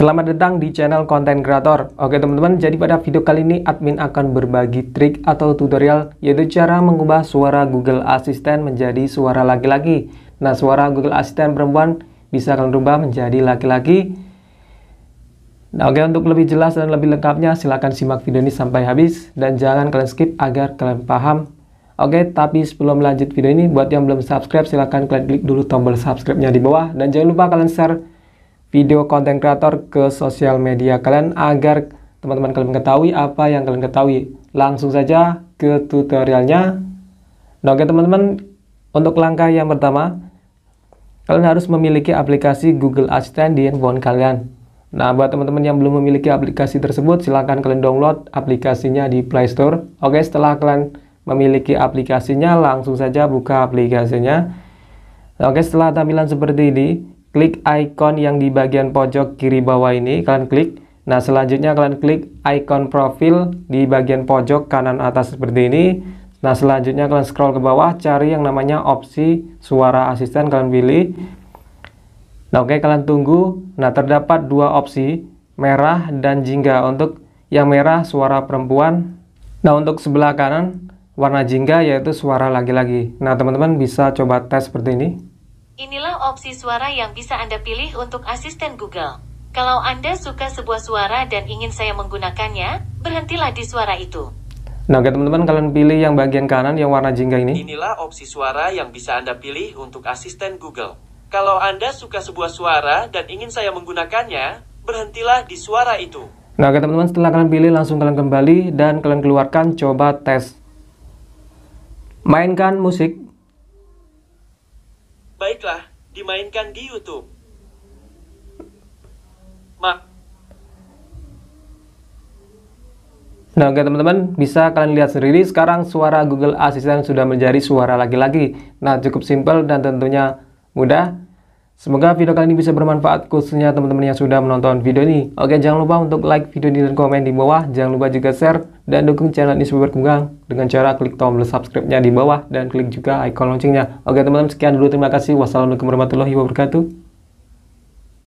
Selamat datang di channel konten kreator. Oke teman-teman, jadi pada video kali ini admin akan berbagi trik atau tutorial yaitu cara mengubah suara Google Assistant menjadi suara laki-laki. Nah, suara Google Assistant perempuan bisa kalian rubah menjadi laki-laki. Nah, oke untuk lebih jelas dan lebih lengkapnya silahkan simak video ini sampai habis dan jangan kalian skip agar kalian paham. Oke, tapi sebelum lanjut video ini buat yang belum subscribe silahkan kalian klik dulu tombol subscribe-nya di bawah dan jangan lupa kalian share video konten kreator ke sosial media kalian agar teman-teman kalian mengetahui apa yang kalian ketahui. Langsung saja ke tutorialnya. Nah, oke teman-teman, untuk langkah yang pertama, kalian harus memiliki aplikasi Google Assistant di handphone kalian. Nah, buat teman-teman yang belum memiliki aplikasi tersebut, silahkan kalian download aplikasinya di Play Store. Oke, setelah kalian memiliki aplikasinya, langsung saja buka aplikasinya. Nah, oke, setelah tampilan seperti ini, klik icon yang di bagian pojok kiri bawah ini, kalian klik. Nah, selanjutnya kalian klik icon profil di bagian pojok kanan atas seperti ini. Nah, selanjutnya kalian scroll ke bawah, cari yang namanya opsi suara asisten, kalian pilih. Nah, oke, kalian tunggu. Nah, terdapat dua opsi, merah dan jingga. Untuk yang merah, suara perempuan. Nah, untuk sebelah kanan, warna jingga yaitu suara laki-laki. Nah, teman-teman bisa coba tes seperti ini. Inilah opsi suara yang bisa Anda pilih untuk asisten Google. Kalau Anda suka sebuah suara dan ingin saya menggunakannya, berhentilah di suara itu. Nah, oke teman-teman, kalian pilih yang bagian kanan yang warna jingga ini. Inilah opsi suara yang bisa Anda pilih untuk asisten Google. Kalau Anda suka sebuah suara dan ingin saya menggunakannya, berhentilah di suara itu. Nah, oke teman-teman, setelah kalian pilih, langsung kalian kembali dan kalian keluarkan coba tes. Mainkan musik baiklah, dimainkan di YouTube. Mak. Nah, oke teman-teman, bisa kalian lihat sendiri sekarang suara Google Assistant sudah menjadi suara lagi-lagi. Nah, cukup simpel dan tentunya mudah. Semoga video kali ini bisa bermanfaat khususnya teman-teman yang sudah menonton video ini. Oke, jangan lupa untuk like video ini dan komen di bawah. Jangan lupa juga share dan dukung channel ini supaya berkembang dengan cara klik tombol subscribe-nya di bawah dan klik juga icon loncengnya. Oke, teman-teman sekian dulu. Terima kasih. Wassalamualaikum warahmatullahi wabarakatuh.